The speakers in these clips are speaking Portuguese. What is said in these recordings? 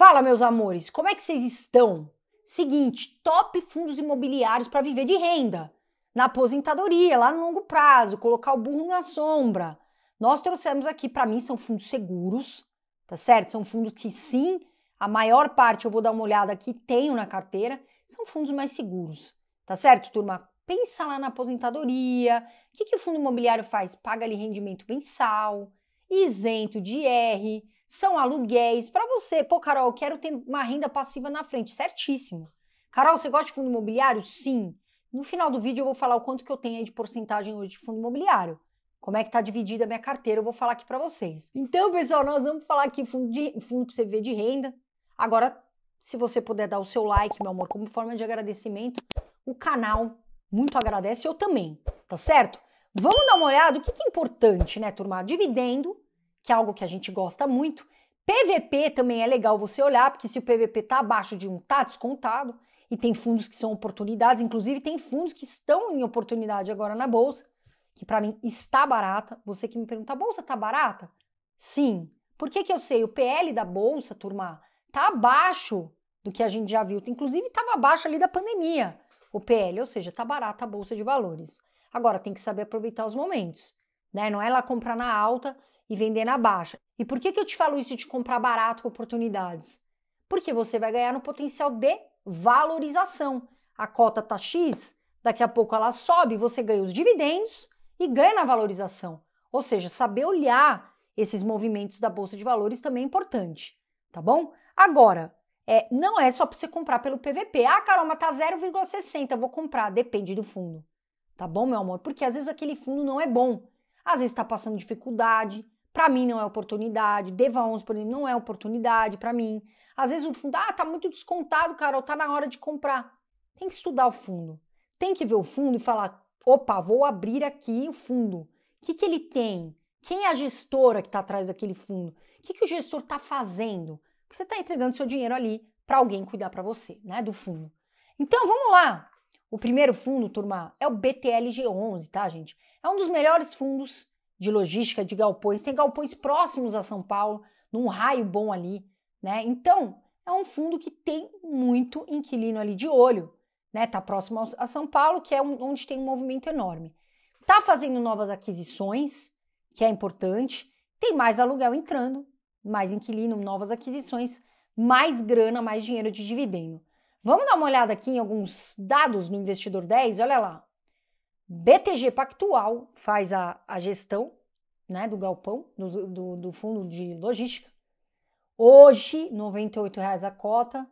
Fala, meus amores, como é que vocês estão? Seguinte, top fundos imobiliários para viver de renda, na aposentadoria, lá no longo prazo, colocar o burro na sombra. Nós trouxemos aqui, para mim, são fundos seguros, tá certo? São fundos que sim, a maior parte eu vou dar uma olhada aqui, tenho na carteira, são fundos mais seguros, tá certo, turma? Pensa lá na aposentadoria, o que, que o fundo imobiliário faz? Paga ali rendimento mensal, isento de IR, são aluguéis. Para você, pô, Carol, eu quero ter uma renda passiva na frente, certíssimo. Carol, você gosta de fundo imobiliário? Sim. No final do vídeo eu vou falar o quanto que eu tenho aí de porcentagem hoje de fundo imobiliário. Como é que está dividida a minha carteira, eu vou falar aqui para vocês. Então, pessoal, nós vamos falar aqui fundo, de, fundo para você ver de renda. Agora, se você puder dar o seu like, meu amor, como forma de agradecimento, o canal muito agradece, eu também, tá certo? Vamos dar uma olhada, o que, que é importante, né, turma? Dividendo que é algo que a gente gosta muito. PVP também é legal você olhar, porque se o PVP está abaixo de um, está descontado. E tem fundos que são oportunidades, inclusive tem fundos que estão em oportunidade agora na bolsa, que para mim está barata. Você que me pergunta, a bolsa está barata? Sim. Por que, que eu sei? O PL da bolsa, turma, está abaixo do que a gente já viu. Inclusive estava abaixo ali da pandemia, o PL, ou seja, está barata a bolsa de valores. Agora tem que saber aproveitar os momentos, né? Não é lá comprar na alta e vender na baixa. E por que, que eu te falo isso de comprar barato com oportunidades? Porque você vai ganhar no potencial de valorização. A cota está X, daqui a pouco ela sobe, você ganha os dividendos e ganha na valorização. Ou seja, saber olhar esses movimentos da bolsa de valores também é importante, tá bom? Agora, é, não é só para você comprar pelo PVP. Ah, Carol, mas tá 0,60, vou comprar, depende do fundo. Tá bom, meu amor? Porque às vezes aquele fundo não é bom. Às vezes está passando dificuldade, para mim não é oportunidade. Deva 11, por exemplo, não é oportunidade para mim. Às vezes o fundo, ah, tá muito descontado, Carol, tá na hora de comprar. Tem que estudar o fundo. Tem que ver o fundo e falar, opa, vou abrir aqui o fundo. O que, que ele tem? Quem é a gestora que está atrás daquele fundo? O que, que o gestor está fazendo? você está entregando seu dinheiro ali para alguém cuidar para você, né, do fundo. Então, vamos lá. O primeiro fundo, turma, é o BTLG11, tá, gente? É um dos melhores fundos de logística de galpões, tem galpões próximos a São Paulo, num raio bom ali, né? Então, é um fundo que tem muito inquilino ali de olho, né? Tá próximo a São Paulo, que é onde tem um movimento enorme. Tá fazendo novas aquisições, que é importante, tem mais aluguel entrando, mais inquilino, novas aquisições, mais grana, mais dinheiro de dividendo. Vamos dar uma olhada aqui em alguns dados no investidor 10, olha lá. BTG Pactual faz a, a gestão né, do galpão, do, do, do fundo de logística. Hoje, R$ 98,00 a cota,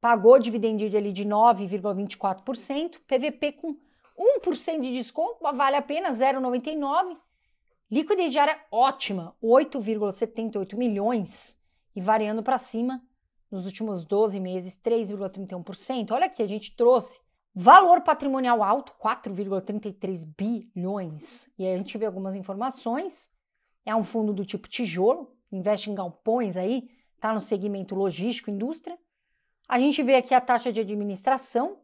pagou dividendo dele de 9,24%, PVP com 1% de desconto, vale a pena 0,99%. Liquidez diária ótima, 8,78 milhões e variando para cima nos últimos 12 meses, 3,31%. Olha aqui, a gente trouxe Valor patrimonial alto, 4,33 bilhões. E aí a gente vê algumas informações. É um fundo do tipo tijolo, investe em galpões aí, está no segmento logístico, indústria. A gente vê aqui a taxa de administração,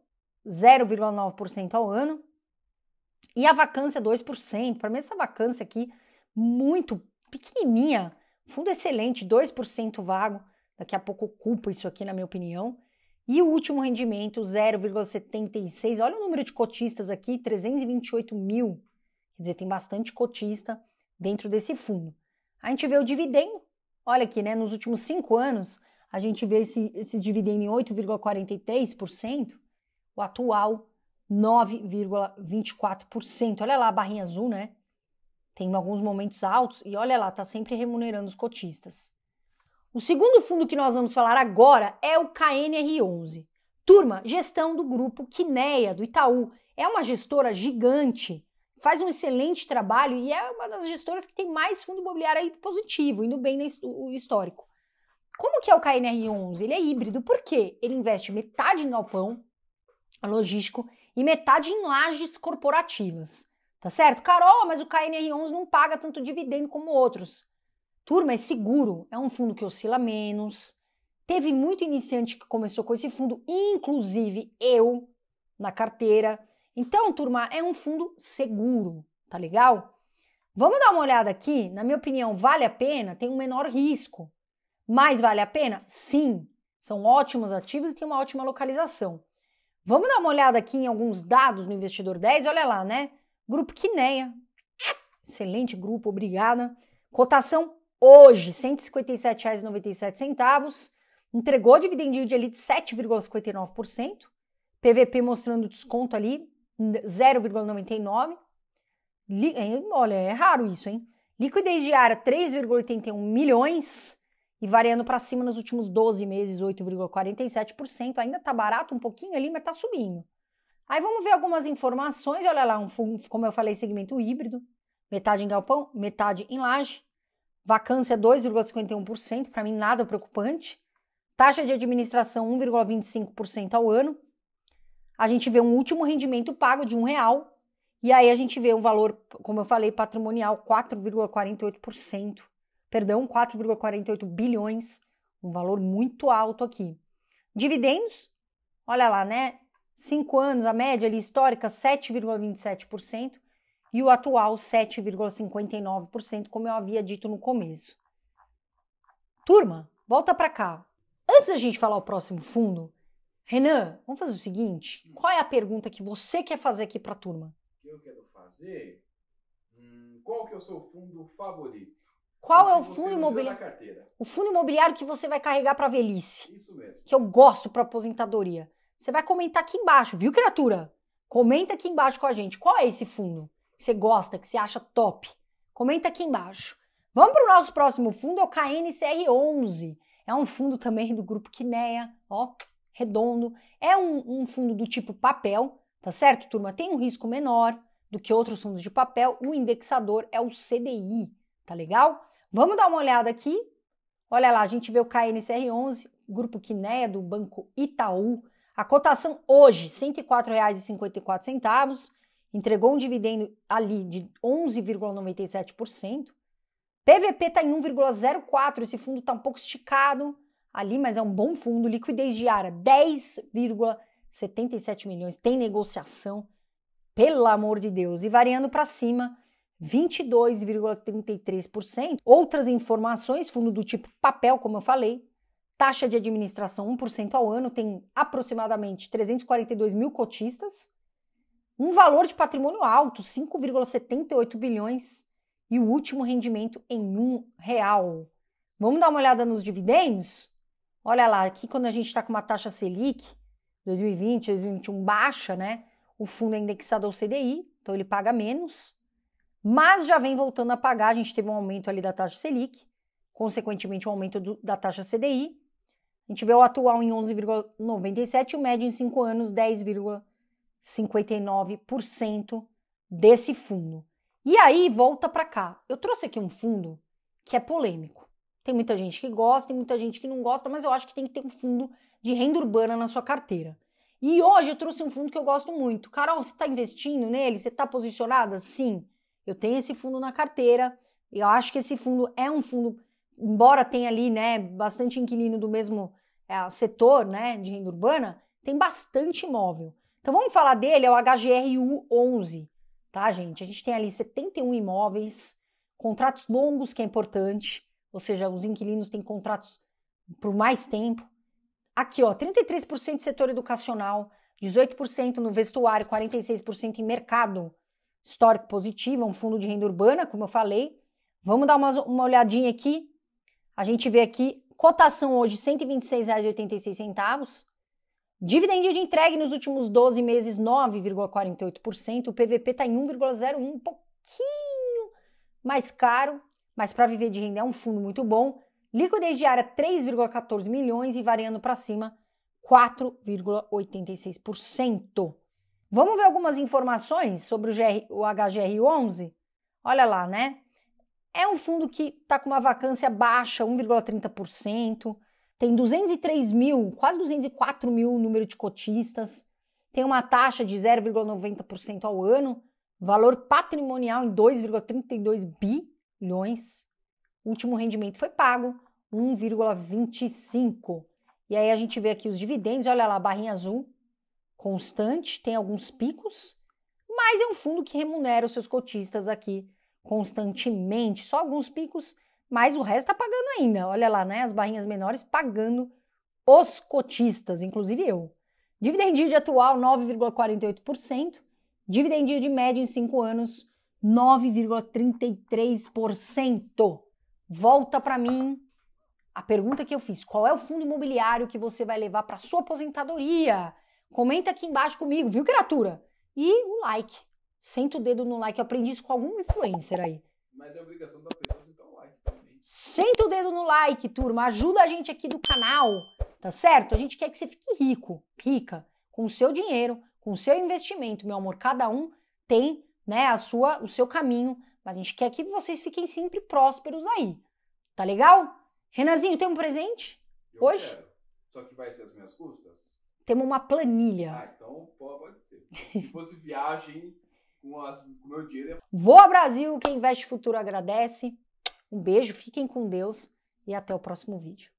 0,9% ao ano. E a vacância, 2%. Para mim, essa vacância aqui, muito pequenininha. Fundo excelente, 2% vago. Daqui a pouco ocupa isso aqui, na minha opinião. E o último rendimento, 0,76. Olha o número de cotistas aqui, 328 mil. Quer dizer, tem bastante cotista dentro desse fundo. A gente vê o dividendo. Olha aqui, né? Nos últimos cinco anos, a gente vê esse, esse dividendo em 8,43%. O atual, 9,24%. Olha lá a barrinha azul, né? Tem alguns momentos altos e olha lá, tá sempre remunerando os cotistas. O segundo fundo que nós vamos falar agora é o KNR11. Turma, gestão do grupo Quineia, do Itaú. É uma gestora gigante, faz um excelente trabalho e é uma das gestoras que tem mais fundo imobiliário aí positivo, indo bem no histórico. Como que é o KNR11? Ele é híbrido, por quê? Ele investe metade em galpão logístico e metade em lajes corporativas, tá certo? Carol, mas o KNR11 não paga tanto dividendo como outros. Turma, é seguro, é um fundo que oscila menos. Teve muito iniciante que começou com esse fundo, inclusive eu, na carteira. Então, turma, é um fundo seguro, tá legal? Vamos dar uma olhada aqui. Na minha opinião, vale a pena? Tem um menor risco. Mas vale a pena? Sim. São ótimos ativos e tem uma ótima localização. Vamos dar uma olhada aqui em alguns dados no Investidor 10. Olha lá, né? Grupo Quineia. Excelente grupo, obrigada. Cotação hoje R$ 157,97, entregou dividend yield ali de 7,59%, PVP mostrando desconto ali 0,99%. É, olha, é raro isso, hein? Liquidez diária 3,81 milhões e variando para cima nos últimos 12 meses, 8,47%. Ainda está barato um pouquinho ali, mas está subindo. Aí vamos ver algumas informações. Olha lá, um, como eu falei, segmento híbrido, metade em galpão, metade em laje. Vacância 2,51%, é para mim nada preocupante. Taxa de administração 1,25% ao ano. A gente vê um último rendimento pago de um real e aí a gente vê um valor, como eu falei, patrimonial 4,48%, perdão, 4,48 bilhões, um valor muito alto aqui. Dividendos, olha lá, né? Cinco anos, a média ali histórica, 7,27% e o atual 7,59%, como eu havia dito no começo. Turma, volta para cá. Antes da gente falar o próximo fundo, Renan, vamos fazer o seguinte: qual é a pergunta que você quer fazer aqui para a turma? Eu quero fazer. Hum, qual que é o seu fundo favorito? Qual é o fundo imobiliário? O fundo imobiliário que você vai carregar para a velhice. Isso mesmo. Que eu gosto para aposentadoria. Você vai comentar aqui embaixo, viu, criatura? Comenta aqui embaixo com a gente. Qual é esse fundo? você gosta, que você acha top. Comenta aqui embaixo. Vamos para o nosso próximo fundo, é o KNCR11. É um fundo também do grupo Kinea, ó, redondo. É um, um fundo do tipo papel, tá certo, turma? Tem um risco menor do que outros fundos de papel. O indexador é o CDI, tá legal? Vamos dar uma olhada aqui. Olha lá, a gente vê o KNCR11, grupo Kinea do Banco Itaú. A cotação hoje, R$ entregou um dividendo ali de 11,97%. PVP está em 1,04%, esse fundo está um pouco esticado ali, mas é um bom fundo. Liquidez diária 10,77 milhões, tem negociação, pelo amor de Deus. E variando para cima, 22,33%. Outras informações, fundo do tipo papel, como eu falei, taxa de administração 1% ao ano, tem aproximadamente 342 mil cotistas um valor de patrimônio alto, 5,78 bilhões, e o último rendimento em um real. Vamos dar uma olhada nos dividendos? Olha lá, aqui quando a gente está com uma taxa Selic 2020, 2021 baixa, né? O fundo é indexado ao CDI, então ele paga menos, mas já vem voltando a pagar. A gente teve um aumento ali da taxa Selic, consequentemente, um aumento do, da taxa CDI. A gente vê o atual em 11,97 e o médio em 5 anos 10,97. 59% desse fundo. E aí volta para cá. Eu trouxe aqui um fundo que é polêmico. Tem muita gente que gosta, tem muita gente que não gosta, mas eu acho que tem que ter um fundo de renda urbana na sua carteira. E hoje eu trouxe um fundo que eu gosto muito. Carol, você está investindo nele? Você está posicionada? Sim, eu tenho esse fundo na carteira. Eu acho que esse fundo é um fundo, embora tenha ali, né, bastante inquilino do mesmo é, setor, né, de renda urbana, tem bastante imóvel. Então vamos falar dele, é o HGRU11, tá, gente? A gente tem ali 71 imóveis, contratos longos, que é importante, ou seja, os inquilinos têm contratos por mais tempo. Aqui, ó, 33% do setor educacional, 18% no vestuário, 46% em mercado histórico positivo, é um fundo de renda urbana, como eu falei. Vamos dar uma, uma olhadinha aqui. A gente vê aqui cotação hoje R$ 126,86, Dividendo de entregue nos últimos 12 meses, 9,48%. O PVP está em 1,01, um pouquinho mais caro, mas para viver de renda é um fundo muito bom. Liquidez diária 3,14 milhões e variando para cima 4,86%. Vamos ver algumas informações sobre o, GR, o HGR11? Olha lá, né? É um fundo que está com uma vacância baixa, 1,30% tem 203 mil, quase 204 mil número de cotistas, tem uma taxa de 0,90% ao ano, valor patrimonial em 2,32 bilhões. último rendimento foi pago, 1,25. E aí a gente vê aqui os dividendos, olha lá, barrinha azul, constante, tem alguns picos, mas é um fundo que remunera os seus cotistas aqui constantemente, só alguns picos mas o resto está pagando ainda. Olha lá, né? As barrinhas menores pagando os cotistas, inclusive eu. Dividend yield atual 9,48%, dividend yield médio em 5 anos 9,33%. Volta para mim a pergunta que eu fiz: qual é o fundo imobiliário que você vai levar para sua aposentadoria? Comenta aqui embaixo comigo, viu, criatura? E o like. Senta o dedo no like. Eu aprendi isso com algum influencer aí. Mas é obrigação da pessoa senta o dedo no like, turma, ajuda a gente aqui do canal, tá certo? A gente quer que você fique rico, rica, com o seu dinheiro, com o seu investimento, meu amor. Cada um tem, né, a sua, o seu caminho, mas a gente quer que vocês fiquem sempre prósperos aí. Tá legal? Renanzinho, tem um presente? Eu Hoje? Quero. Só que vai ser as minhas custas? Temos uma planilha. Ah, então pode ser. Se fosse viagem com, as, com meu dinheiro. Voa Brasil, quem investe futuro agradece. Um beijo, fiquem com Deus e até o próximo vídeo.